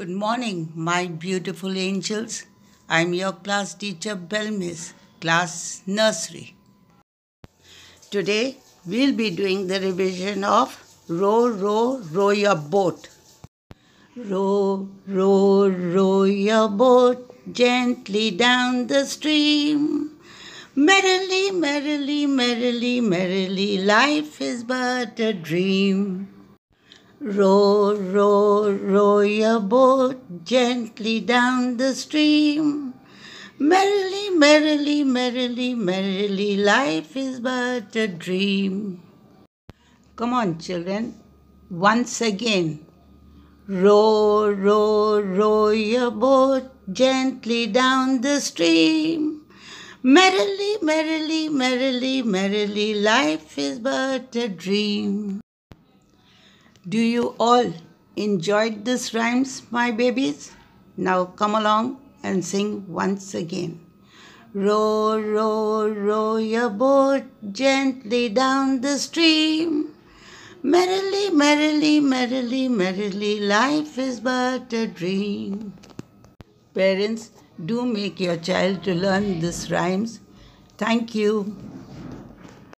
Good morning, my beautiful angels. I'm your class teacher, Belmis, class nursery. Today, we'll be doing the revision of Row, Row, Row Your Boat. Row, row, row your boat gently down the stream. Merrily, merrily, merrily, merrily, life is but a dream. Row, row, row your boat gently down the stream. Merrily, merrily, merrily, merrily, life is but a dream. Come on, children, once again. Row, row, row your boat gently down the stream. Merrily, merrily, merrily, merrily, life is but a dream. Do you all enjoy these rhymes, my babies? Now come along and sing once again. Row, row, row your boat gently down the stream. Merrily, merrily, merrily, merrily, life is but a dream. Parents, do make your child to learn these rhymes. Thank you.